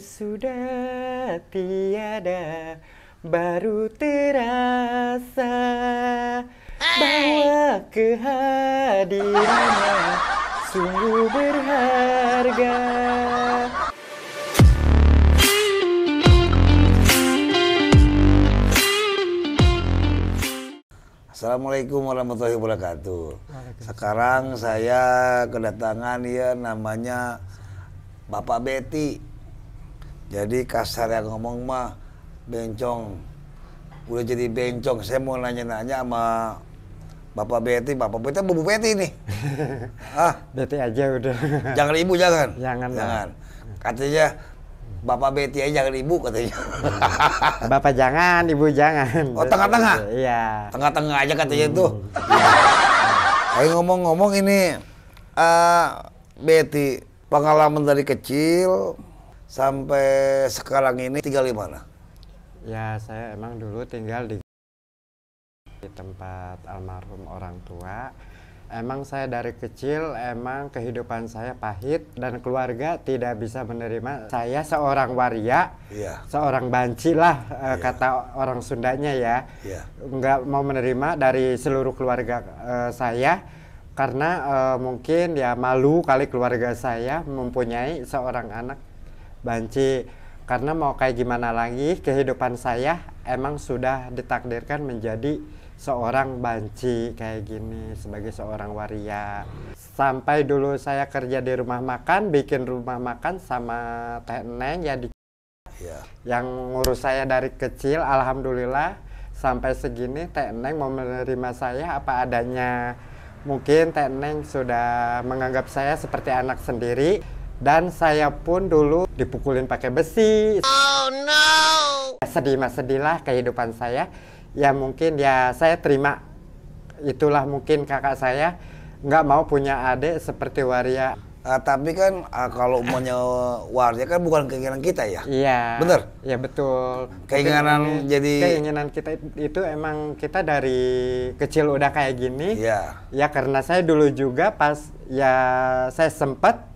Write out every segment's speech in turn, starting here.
sudah tiada baru terasa bahwa kehadirannya sungguh berharga. Assalamualaikum warahmatullahi wabarakatuh. Sekarang saya kedatangan ya namanya Bapak Betty jadi kasar yang ngomong mah bencong. Udah jadi bencong. Saya mau nanya-nanya sama Bapak Betty, Bapak Betty, Bapak Betty nih. ah, Betty aja udah. Jangan ibu jangan. Jangan. Jangan. Katanya Bapak Betty aja jangan ibu katanya. Bapak jangan, ibu jangan. Oh tengah-tengah. Iya. Tengah-tengah aja katanya hmm. tuh. Ayo ngomong-ngomong ini uh, Betty pengalaman dari kecil sampai sekarang ini tinggal di mana? Ya saya emang dulu tinggal di di tempat almarhum orang tua. Emang saya dari kecil emang kehidupan saya pahit dan keluarga tidak bisa menerima saya seorang waria, yeah. seorang banci lah yeah. Iya. kata orang Sundanya ya, yeah. nggak mau menerima dari seluruh keluarga uh, saya karena uh, mungkin ya malu kali keluarga saya mempunyai seorang anak Banci karena mau kayak gimana lagi kehidupan saya emang sudah ditakdirkan menjadi seorang banci kayak gini sebagai seorang waria sampai dulu saya kerja di rumah makan bikin rumah makan sama teh neng ya di yeah. yang ngurus saya dari kecil alhamdulillah sampai segini teh neng mau menerima saya apa adanya mungkin teh neng sudah menganggap saya seperti anak sendiri dan saya pun dulu dipukulin pakai besi. Oh no. Sedih mas sedih lah kehidupan saya. Ya mungkin ya saya terima. Itulah mungkin kakak saya nggak mau punya adik seperti Waria. Uh, tapi kan uh, kalau umumnya Waria kan bukan keinginan kita ya. Iya. Bener. Iya betul. Keinginan Mungkin, jadi. Keinginan kita itu emang kita dari kecil udah kayak gini. Iya. Ya karena saya dulu juga pas ya saya sempat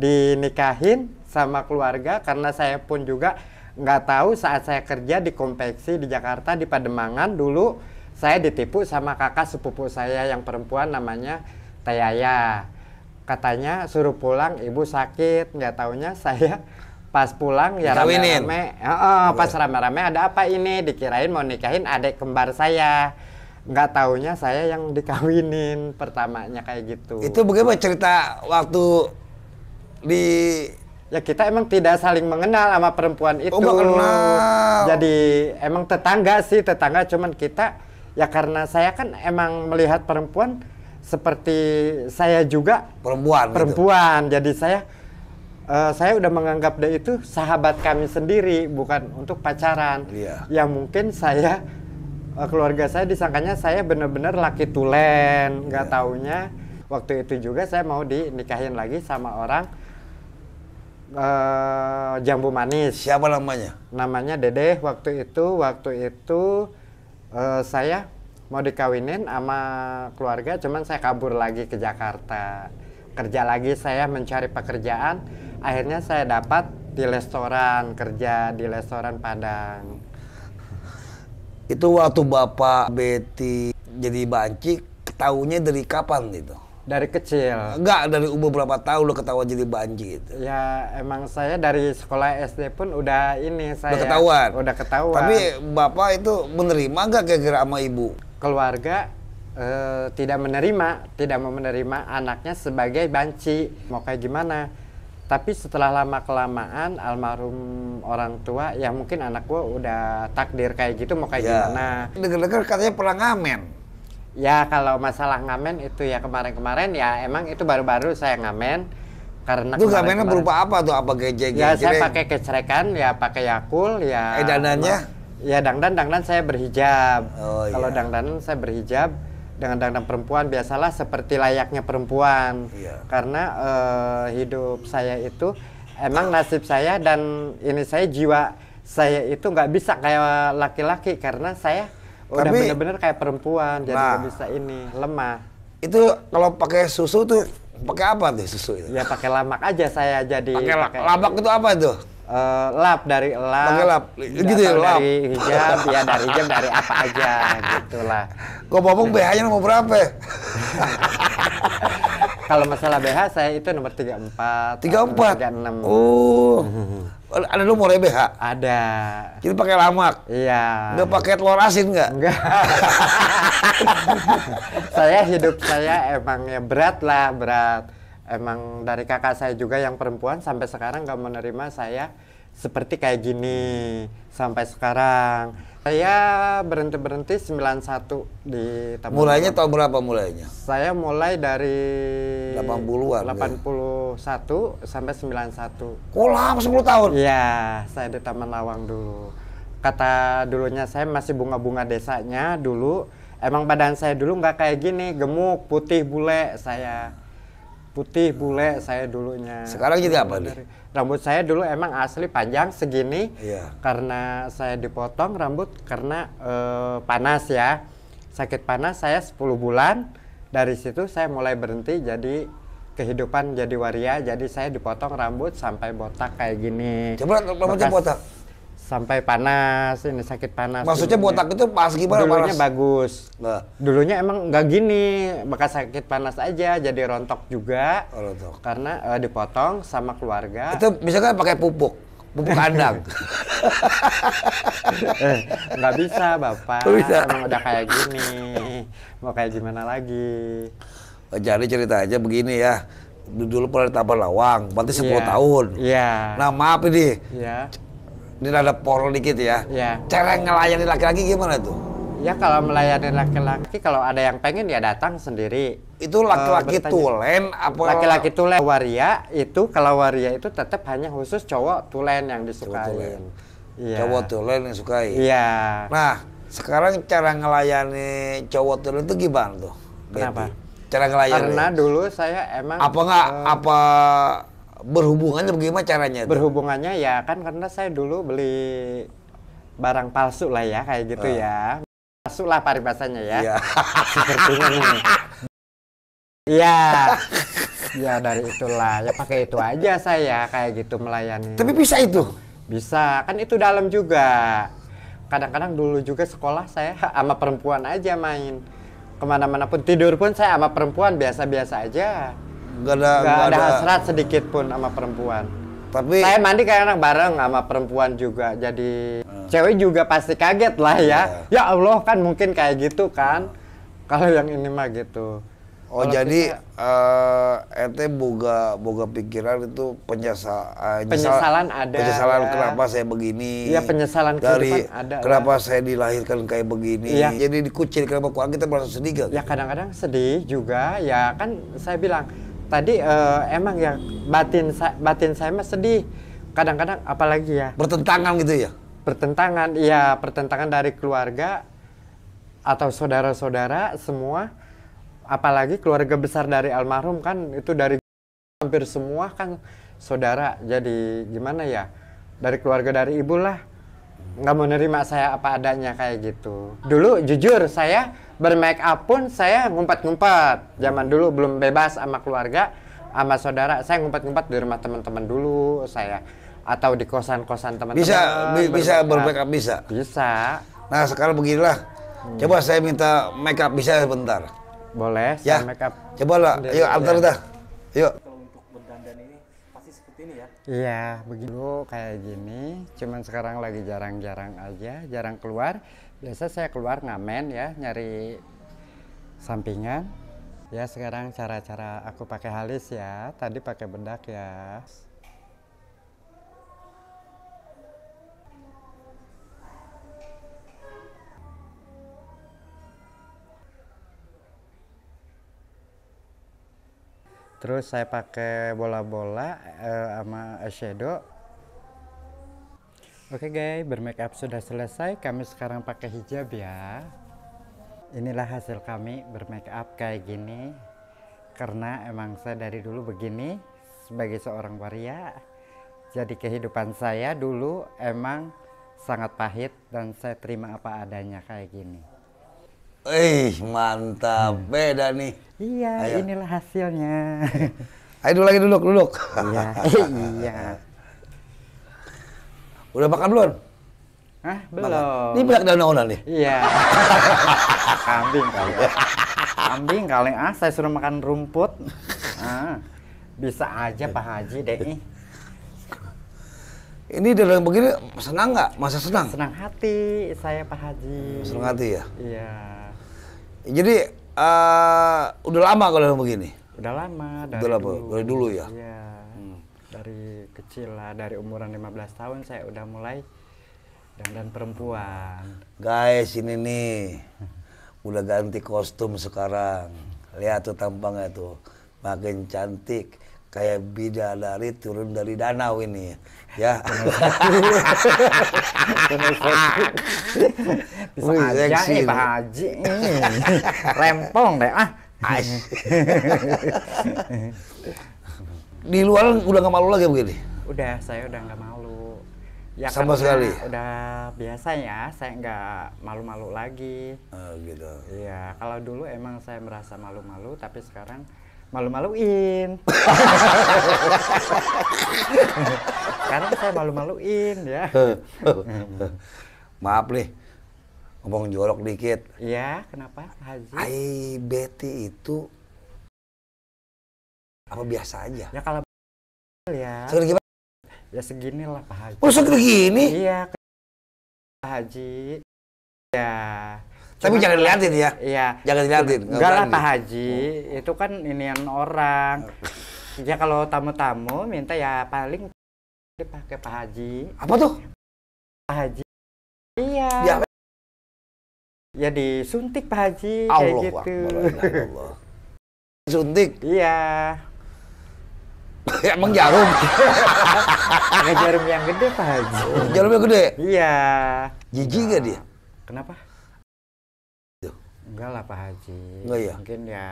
dinikahin sama keluarga karena saya pun juga nggak tahu saat saya kerja di kompleksi di Jakarta di Pademangan dulu saya ditipu sama kakak sepupu saya yang perempuan namanya Tayaya katanya suruh pulang ibu sakit nggak taunya saya pas pulang ya rame-rame oh, oh, pas rame-rame ada apa ini dikirain mau nikahin adik kembar saya nggak taunya saya yang dikawinin pertamanya kayak gitu itu bagaimana cerita waktu di ya kita emang tidak saling mengenal sama perempuan oh, itu. Oh, Jadi emang tetangga sih, tetangga cuman kita ya karena saya kan emang melihat perempuan seperti saya juga perempuan. Gitu. Perempuan. Gitu. Jadi saya uh, saya udah menganggap dia itu sahabat kami sendiri, bukan untuk pacaran. Iya. ya mungkin saya uh, keluarga saya disangkanya saya benar-benar laki tulen, nggak iya. taunya waktu itu juga saya mau dinikahin lagi sama orang uh, jambu manis. Siapa namanya? Namanya Dede. Waktu itu, waktu itu uh, saya mau dikawinin sama keluarga, cuman saya kabur lagi ke Jakarta. Kerja lagi saya mencari pekerjaan. Akhirnya saya dapat di restoran kerja di restoran Padang. Itu waktu Bapak Betty jadi banci, tahunya dari kapan itu? Dari kecil. Enggak, dari umur berapa tahun lo ketahuan jadi banjir? Ya, emang saya dari sekolah SD pun udah ini saya. Udah ketahuan. Udah ketahuan. Tapi Bapak itu menerima enggak kira-kira sama Ibu? Keluarga eh, tidak menerima, tidak mau menerima anaknya sebagai banci. Mau kayak gimana? Tapi setelah lama kelamaan almarhum orang tua ya mungkin anak gua udah takdir kayak gitu mau kayak ya. gimana. Dengar-dengar katanya pernah ngamen ya kalau masalah ngamen itu ya kemarin-kemarin ya emang itu baru-baru saya ngamen karena itu ngamennya berupa apa tuh apa gejek ya saya pakai kecerekan ya pakai yakul ya eh dandannya ya dangdan dangdan saya berhijab oh, kalau iya. dangdan saya berhijab dengan dangdan perempuan biasalah seperti layaknya perempuan iya. karena uh, hidup saya itu emang nasib saya dan ini saya jiwa saya itu nggak bisa kayak laki-laki karena saya udah tapi bener-bener kayak perempuan jadi nah, bisa ini lemah itu kalau pakai susu tuh pakai apa tuh susu itu ya pakai lamak aja saya jadi pakai la lamak itu apa tuh eh, Uh, lap dari lap, pakai lap, gitu ya lap. Dari hijab, ya dari hijab, dari apa aja, gitulah. Kok ngomong BH-nya mau berapa? Ya? kalau masalah BH saya itu nomor 34. 34. 36. Oh. Ada nomornya BH? Ada. Kita pakai lamak. Iya. Enggak pakai telur asin nggak? Enggak. saya hidup saya emang ya berat lah, berat. Emang dari kakak saya juga yang perempuan sampai sekarang nggak menerima saya seperti kayak gini sampai sekarang saya berhenti-berhenti 91 di tahun. Mulainya tahun berapa mulainya? Saya mulai dari 80-an. 81 ya? sampai 91. satu. 10 tahun. Iya, saya di Taman Lawang dulu. Kata dulunya saya masih bunga-bunga desanya dulu. Emang badan saya dulu nggak kayak gini, gemuk, putih, bule saya. Putih, bule saya dulunya. Sekarang jadi apa nih? rambut saya dulu emang asli panjang segini iya. karena saya dipotong rambut karena uh, panas ya sakit panas saya 10 bulan dari situ saya mulai berhenti jadi kehidupan jadi waria jadi saya dipotong rambut sampai botak kayak gini coba rambutnya botak sampai panas ini sakit panas maksudnya dulunya. botak itu pas gimana dulunya panas? bagus nah. dulunya emang nggak gini bakal sakit panas aja jadi rontok juga oh, rontok. karena uh, dipotong sama keluarga itu misalkan pakai pupuk pupuk kandang eh, nggak bisa bapak bisa. emang udah kayak gini mau kayak gimana lagi oh, jadi cerita aja begini ya dulu pernah ditambah Lawang, berarti 10 yeah. Iya. tahun. Iya. Yeah. Nah maaf ini, yeah ini ada poro dikit ya. Ya. Cara ngelayani laki-laki gimana tuh? Ya kalau melayani laki-laki kalau ada yang pengen ya datang sendiri. Itu laki-laki uh, tulen apa laki-laki tulen waria itu kalau waria itu tetap hanya khusus cowok tulen yang disukai. Ya. Cowok tulen yang disukai? Iya. Nah, sekarang cara ngelayani cowok tulen itu gimana tuh? Betty? Kenapa? Cara ngelayani. Karena dulu saya emang apa enggak uh, eh, apa berhubungannya bagaimana caranya? itu? Berhubungannya ya kan karena saya dulu beli barang palsu lah ya kayak gitu uh. ya. Palsu lah paribasanya ya. iya Iya. ya dari itulah ya pakai itu aja saya kayak gitu melayani. Tapi bisa itu? Bisa, kan itu dalam juga. Kadang-kadang dulu juga sekolah saya sama perempuan aja main. Kemana-mana pun tidur pun saya sama perempuan biasa-biasa aja gak ada gak, ada, ada hasrat sedikit pun sama perempuan tapi saya mandi kayak anak bareng sama perempuan juga jadi uh. cewek juga pasti kaget lah ya yeah. ya Allah kan mungkin kayak gitu kan uh. kalau yang ini mah gitu oh Kalo jadi kita, uh, ente boga boga pikiran itu penyesal, uh, eh, penyesalan penyesalan ada ya. penyesalan ya. kenapa saya begini iya penyesalan dari ada kenapa lah. saya dilahirkan kayak begini ya. jadi dikucil kenapa kita merasa sedih gak? ya kadang-kadang sedih juga ya kan saya bilang tadi uh, emang ya batin sa batin saya mah sedih. Kadang-kadang apalagi ya. Bertentangan gitu ya? Bertentangan, iya pertentangan dari keluarga atau saudara-saudara semua. Apalagi keluarga besar dari almarhum kan itu dari hampir semua kan saudara. Jadi gimana ya? Dari keluarga dari ibu lah nggak menerima saya apa adanya kayak gitu. Dulu jujur saya bermake up pun saya ngumpet-ngumpet zaman dulu belum bebas sama keluarga sama saudara saya ngumpet-ngumpet di rumah teman-teman dulu saya atau di kosan-kosan teman-teman bisa bi bisa bermake up bisa bisa nah sekarang beginilah hmm. coba saya minta make up bisa sebentar boleh ya saya make up coba lah yuk antar dah yuk ya? Iya, begitu kayak gini. Cuman sekarang lagi jarang-jarang aja, jarang keluar biasa saya keluar ngamen ya nyari sampingan ya sekarang cara-cara aku pakai halis ya tadi pakai bedak ya terus saya pakai bola-bola eh, sama eyeshadow Oke okay guys, bermake sudah selesai. Kami sekarang pakai hijab ya. Inilah hasil kami bermake kayak gini. Karena emang saya dari dulu begini sebagai seorang waria. Jadi kehidupan saya dulu emang sangat pahit dan saya terima apa adanya kayak gini. Eh, mantap. Hmm. Beda nih. Iya, Ayo. inilah hasilnya. Ayo dulu lagi duduk, duduk. Iya. iya. Udah makan belum? Hah? Belum. Ini banyak dana daunan nih. Iya. Kambing kali. Ya. Kambing kaleng ah saya suruh makan rumput. Ah. Bisa aja Pak Haji deh. Ini dalam begini senang nggak? Masa senang? Senang hati saya Pak Haji. Senang hati ya? Iya. Jadi uh, udah lama kalau begini? Udah lama dari Udah lama, dulu. dari dulu ya? Iya. Hmm. Dari kecil lah dari umuran 15 tahun saya udah mulai dan perempuan guys ini nih udah ganti kostum sekarang lihat tuh tampangnya tuh makin cantik kayak bidadari turun dari danau ini ya bisa aja nih Pak Haji rempong deh ah di luar udah nggak malu lagi begini? Udah, saya udah nggak malu. Ya, Sama sekali. Udah biasa ya, saya nggak malu-malu lagi. Oh, gitu. Iya, kalau dulu emang saya merasa malu-malu, tapi sekarang malu-maluin. Karena saya malu-maluin ya. Maaf nih, ngomong jorok dikit. Iya, kenapa Haji? Ai, Betty itu apa biasa aja ya kalau ya segini gimana ya segini lah Pak Haji oh segini gini iya Pak Haji ya tapi Cuma, jangan dilihatin ya iya jangan dilihatin enggak lah Pak Haji oh. itu kan inian orang ya kalau tamu-tamu minta ya paling dipakai Pak Haji apa tuh Pak Haji iya ya, ya disuntik Pak Haji Allah kayak gitu Allah. suntik iya Emang jarum? jarum yang gede, Pak Haji. Jarum yang gede? Iya. Jijik gak dia? Kenapa? Enggak lah Pak Haji. Enggak ya? Mungkin ya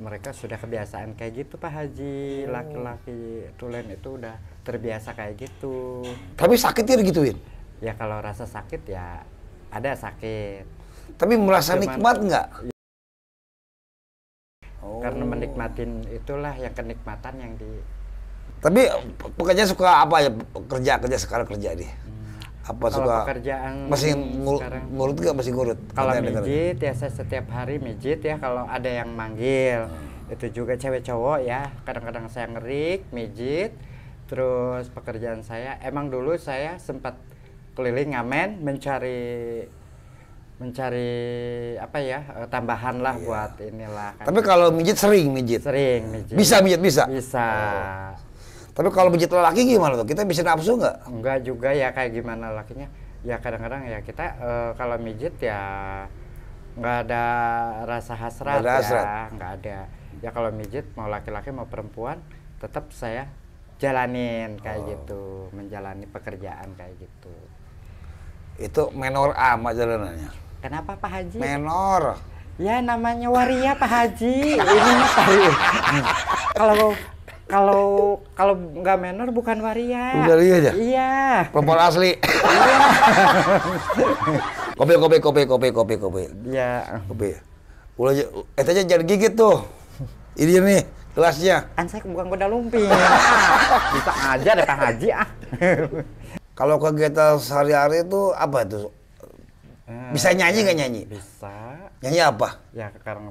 mereka sudah kebiasaan kayak gitu Pak Haji. Oh. Laki-laki tulen itu udah terbiasa kayak gitu. Tapi sakit ya gituin? Ya kalau rasa sakit ya ada sakit. Tapi merasa Cuman, nikmat nggak? nikmatin itulah yang kenikmatan yang di tapi pekerja suka apa ya kerja kerja sekarang kerja di hmm. apa kalau suka pekerjaan masih ngurut ngurut gak masih ngurut kalau mijit ya saya setiap hari mijit ya kalau ada yang manggil hmm. itu juga cewek cowok ya kadang-kadang saya ngerik mijit terus pekerjaan saya emang dulu saya sempat keliling ngamen mencari mencari apa ya eh, tambahan lah iya. buat inilah. Kan. Tapi kalau mijit sering mijit. Sering mijit. Bisa mijit bisa. Bisa. Oh. Tapi kalau mijit lelaki gimana tuh? Kita bisa nafsu nggak? nggak juga ya kayak gimana lakinya. Ya kadang-kadang ya kita uh, kalau mijit ya nggak ada rasa hasrat, nggak ada ya nggak ada. Ya kalau mijit mau laki-laki mau perempuan tetap saya jalanin kayak oh. gitu, menjalani pekerjaan kayak gitu. Itu menor A jalanannya. Kenapa Pak Haji? Menor. Ya namanya waria Pak Haji. Ini mah Kalau kalau kalau nggak menor bukan waria. Waria aja. Iya. Perempuan asli. Iya. kopi kopi kopi kopi kopi kopi. Iya. Kopi. Ulah Eh aja jangan gigit tuh. Ini nih gelasnya. Kan saya bukan kuda lumping. Bisa aja deh Pak Haji ah. kalau kegiatan sehari-hari itu apa itu? Ah, bisa nyanyi nggak ya, nyanyi? Bisa. Nyanyi apa? Ya sekarang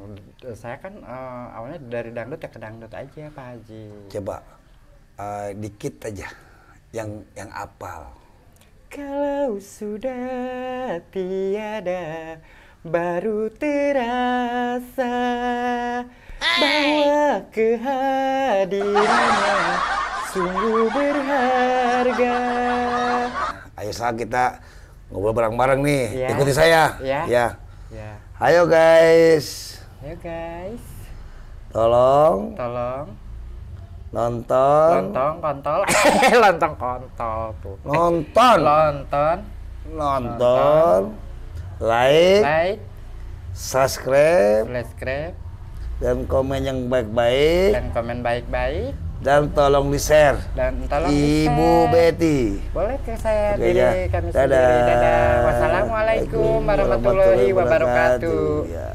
saya kan uh, awalnya dari dangdut ya ke dangdut aja Pak Haji. Coba uh, dikit aja yang yang apal. Kalau sudah tiada baru terasa bahwa kehadirannya sungguh berharga. Ayo saat kita ngobrol bareng-bareng nih. Yeah. Ikuti saya. Ya. Yeah. Yeah. Ayo guys. Ayo guys. Tolong. Tolong. Nonton. Lontong kontol. Lontong kontol tuh. Nonton. Nonton. Nonton. Like. Like. Subscribe. Subscribe. Dan komen yang baik-baik. Dan komen baik-baik dan tolong di share dan tolong Ibu di share. Betty boleh ke saya Oke, diri ya. kami dadah. sendiri dadah wassalamualaikum warahmatullahi wabarakatuh, wabarakatuh. Ya.